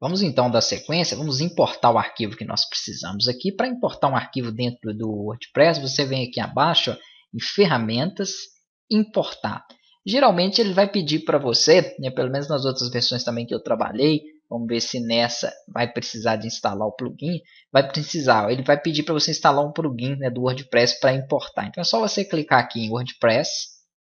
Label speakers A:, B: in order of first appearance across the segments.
A: Vamos então dar sequência, vamos importar o arquivo que nós precisamos aqui. Para importar um arquivo dentro do WordPress, você vem aqui abaixo ó, em Ferramentas, Importar. Geralmente ele vai pedir para você, né, pelo menos nas outras versões também que eu trabalhei, vamos ver se nessa vai precisar de instalar o plugin, vai precisar, ele vai pedir para você instalar um plugin né, do WordPress para importar. Então é só você clicar aqui em WordPress,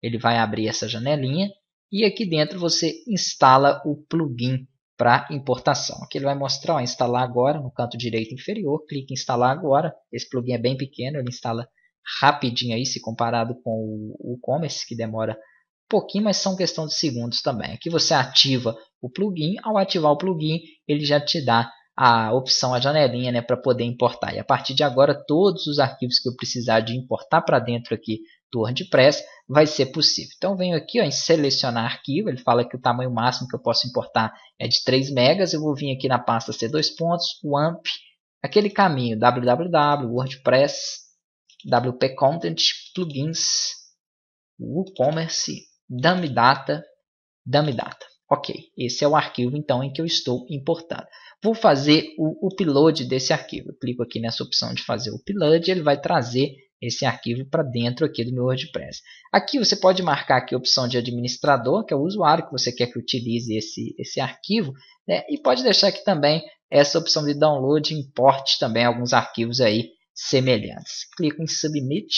A: ele vai abrir essa janelinha, e aqui dentro você instala o plugin para importação. Aqui ele vai mostrar, ó, instalar agora no canto direito inferior, clique em instalar agora. Esse plugin é bem pequeno, ele instala rapidinho aí se comparado com o e-commerce que demora um pouquinho, mas são questão de segundos também. Aqui você ativa o plugin, ao ativar o plugin, ele já te dá a opção, a janelinha, né, para poder importar. E a partir de agora, todos os arquivos que eu precisar de importar para dentro aqui do WordPress, vai ser possível. Então venho aqui ó, em selecionar arquivo, ele fala que o tamanho máximo que eu posso importar é de 3 megas, eu vou vir aqui na pasta C2 pontos, WAMP, aquele caminho, www, WordPress, WP Content, plugins, WooCommerce, Dummy Data, Dummy Data. Ok, esse é o arquivo então em que eu estou importando. Vou fazer o upload desse arquivo. Eu clico aqui nessa opção de fazer o upload, ele vai trazer esse arquivo para dentro aqui do meu WordPress. Aqui você pode marcar aqui a opção de administrador, que é o usuário que você quer que utilize esse, esse arquivo, né? e pode deixar aqui também essa opção de download e importe também alguns arquivos aí semelhantes. Clico em submit,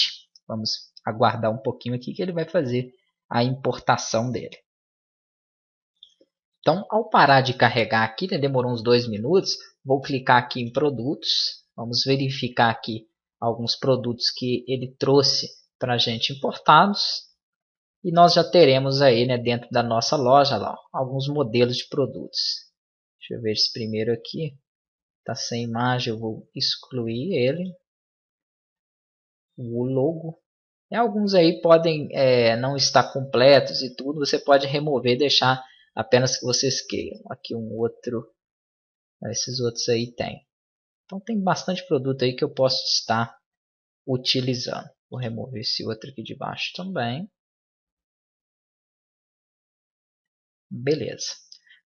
A: vamos aguardar um pouquinho aqui que ele vai fazer a importação dele. Então, ao parar de carregar aqui, né, demorou uns dois minutos, vou clicar aqui em produtos, vamos verificar aqui alguns produtos que ele trouxe para a gente importados. E nós já teremos aí né, dentro da nossa loja lá, alguns modelos de produtos. Deixa eu ver esse primeiro aqui. Está sem imagem, eu vou excluir ele. O logo. E alguns aí podem é, não estar completos e tudo. Você pode remover deixar apenas que vocês queiram. Aqui um outro. Esses outros aí tem. Então tem bastante produto aí que eu posso estar utilizando. Vou remover esse outro aqui de baixo também. Beleza.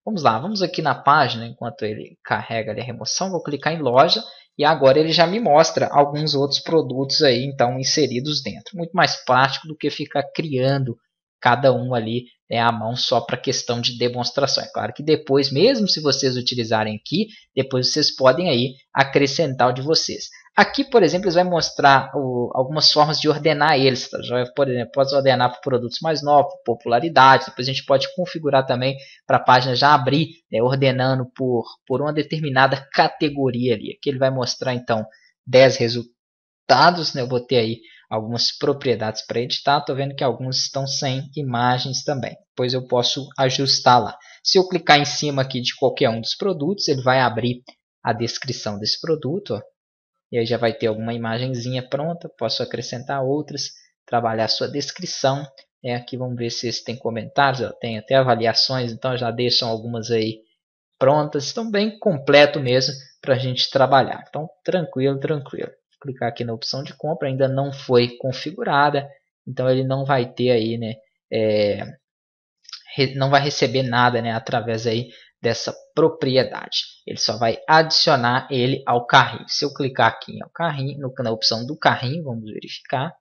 A: Vamos lá, vamos aqui na página, enquanto ele carrega ali a remoção, vou clicar em loja e agora ele já me mostra alguns outros produtos aí então inseridos dentro. Muito mais prático do que ficar criando cada um ali né, a mão só para questão de demonstração. É claro que depois, mesmo se vocês utilizarem aqui, depois vocês podem aí acrescentar o de vocês. Aqui, por exemplo, eles vão mostrar o, algumas formas de ordenar eles. Tá? Já, por exemplo, pode ordenar para produtos mais novos, popularidade. Depois a gente pode configurar também para a página já abrir, né, ordenando por, por uma determinada categoria ali. Aqui ele vai mostrar, então, 10 resultados. Né? Eu botei aí algumas propriedades para editar, estou vendo que alguns estão sem imagens também, pois eu posso ajustar lá. Se eu clicar em cima aqui de qualquer um dos produtos, ele vai abrir a descrição desse produto, ó, e aí já vai ter alguma imagenzinha pronta, posso acrescentar outras, trabalhar sua descrição, é, aqui vamos ver se tem comentários, ó, tem até avaliações, então já deixam algumas aí prontas, estão bem completo mesmo para a gente trabalhar. Então, tranquilo, tranquilo clicar aqui na opção de compra, ainda não foi configurada, então ele não vai ter aí, né, é, não vai receber nada, né, através aí dessa propriedade. Ele só vai adicionar ele ao carrinho. Se eu clicar aqui no carrinho, no, na opção do carrinho, vamos verificar,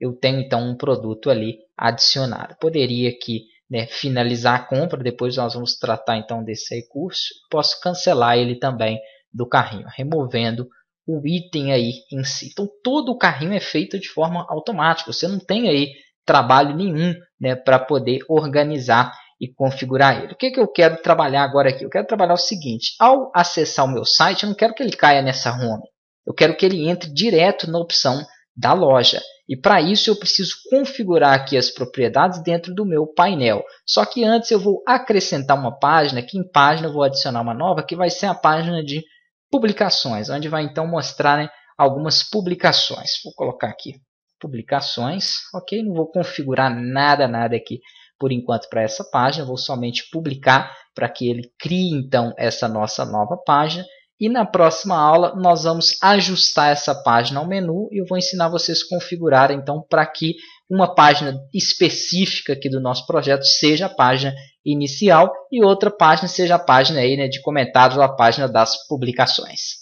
A: eu tenho então um produto ali adicionado. Poderia aqui né, finalizar a compra, depois nós vamos tratar então desse recurso. Posso cancelar ele também do carrinho, removendo o item aí em si. Então todo o carrinho é feito de forma automática. Você não tem aí trabalho nenhum né, para poder organizar e configurar ele. O que, que eu quero trabalhar agora aqui? Eu quero trabalhar o seguinte, ao acessar o meu site, eu não quero que ele caia nessa home. Eu quero que ele entre direto na opção da loja. E para isso eu preciso configurar aqui as propriedades dentro do meu painel. Só que antes eu vou acrescentar uma página, aqui em página eu vou adicionar uma nova, que vai ser a página de publicações, onde vai então mostrar né, algumas publicações. Vou colocar aqui publicações, ok? Não vou configurar nada, nada aqui por enquanto para essa página, vou somente publicar para que ele crie então essa nossa nova página e na próxima aula nós vamos ajustar essa página ao menu e eu vou ensinar vocês a configurar então para que uma página específica aqui do nosso projeto seja a página inicial e outra página seja a página aí, né, de comentários ou a página das publicações.